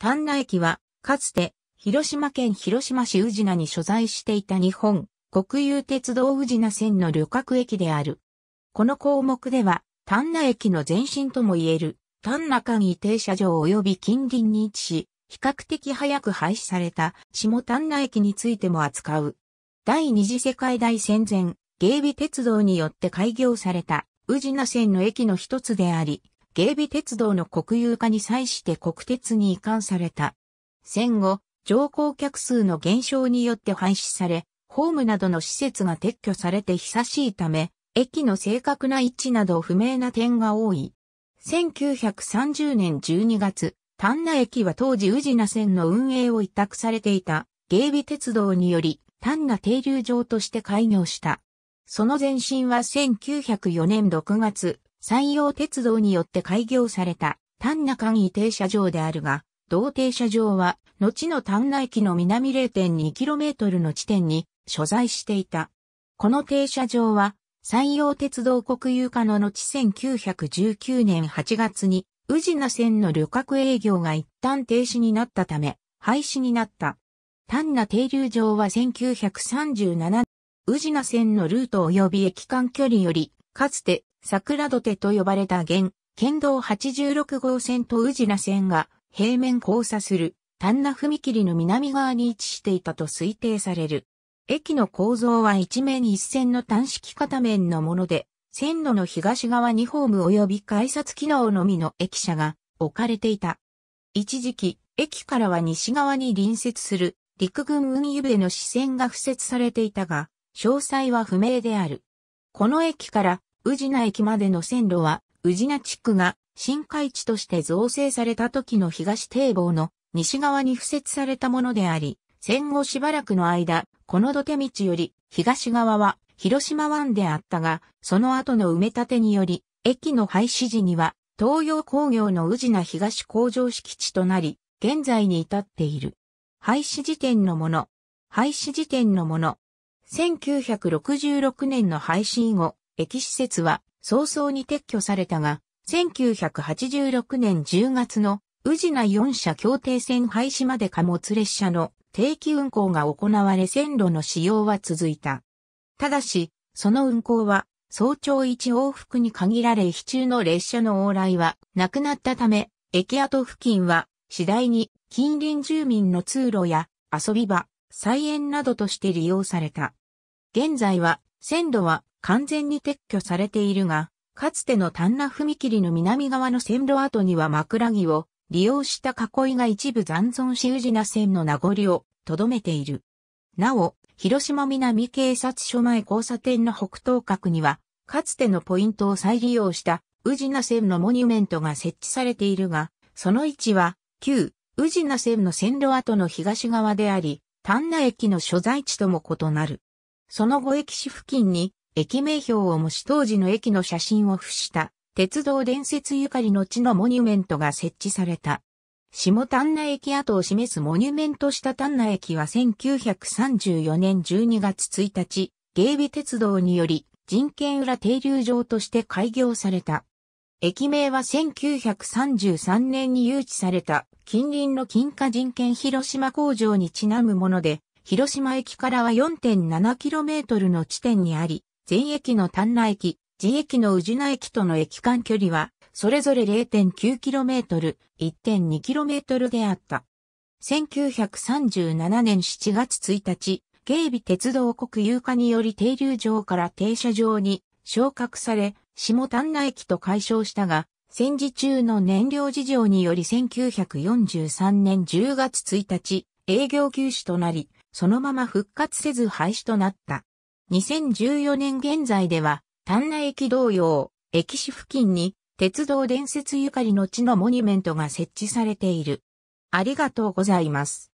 丹那駅は、かつて、広島県広島市宇品に所在していた日本、国有鉄道宇品線の旅客駅である。この項目では、丹那駅の前身ともいえる、丹那間移停車場及び近隣に位置し、比較的早く廃止された下丹那駅についても扱う。第二次世界大戦前、芸備鉄道によって開業された宇品線の駅の一つであり、芸備鉄道の国有化に際して国鉄に移管された。戦後、乗降客数の減少によって廃止され、ホームなどの施設が撤去されて久しいため、駅の正確な位置など不明な点が多い。1930年12月、丹那駅は当時宇品線の運営を委託されていた、芸備鉄道により、丹那停留場として開業した。その前身は1904年6月、山陽鉄道によって開業された丹那簡易停車場であるが、同停車場は、後の丹那駅の南 0.2km の地点に所在していた。この停車場は、山陽鉄道国有化の後1919年8月に、宇品線の旅客営業が一旦停止になったため、廃止になった。丹那停留場は1937年、宇品線のルート及び駅間距離より、かつて桜土手と呼ばれた現、県道86号線と宇品線が平面交差する丹那踏切の南側に位置していたと推定される。駅の構造は一面一線の単式片面のもので、線路の東側にホーム及び改札機能のみの駅舎が置かれていた。一時期、駅からは西側に隣接する陸軍運輸部への支線が付設されていたが、詳細は不明である。この駅から宇品駅までの線路は、宇品地区が新海地として造成された時の東堤防の西側に付設されたものであり、戦後しばらくの間、この土手道より東側は広島湾であったが、その後の埋め立てにより、駅の廃止時には東洋工業の宇品東工場敷地となり、現在に至っている。廃止時点のもの。廃止時点のもの。1966年の廃止以後、駅施設は早々に撤去されたが、1986年10月の宇品4社協定線廃止まで貨物列車の定期運行が行われ線路の使用は続いた。ただし、その運行は早朝1往復に限られ非中の列車の往来はなくなったため、駅跡付近は次第に近隣住民の通路や遊び場、菜園などとして利用された。現在は線路は完全に撤去されているが、かつての丹那踏切の南側の線路跡には枕木を利用した囲いが一部残存し宇品線の名残をとどめている。なお、広島南警察署前交差点の北東角には、かつてのポイントを再利用した宇品線のモニュメントが設置されているが、その位置は、旧宇品線の線路跡の東側であり、丹那駅の所在地とも異なる。その後駅市付近に駅名標を模し当時の駅の写真を付した鉄道伝説ゆかりの地のモニュメントが設置された。下丹那駅跡を示すモニュメントした丹那駅は1934年12月1日、芸備鉄道により人権裏停留場として開業された。駅名は1933年に誘致された近隣の金華人権広島工場にちなむもので、広島駅からは 4.7km の地点にあり、全駅の丹那駅、自駅の宇品駅との駅間距離は、それぞれ 0.9km、1.2km であった。1937年7月1日、警備鉄道国有化により停留場から停車場に昇格され、下丹那駅と解消したが、戦時中の燃料事情により1943年10月1日、営業休止となり、そのまま復活せず廃止となった。2014年現在では、丹那駅同様、駅市付近に、鉄道伝説ゆかりの地のモニュメントが設置されている。ありがとうございます。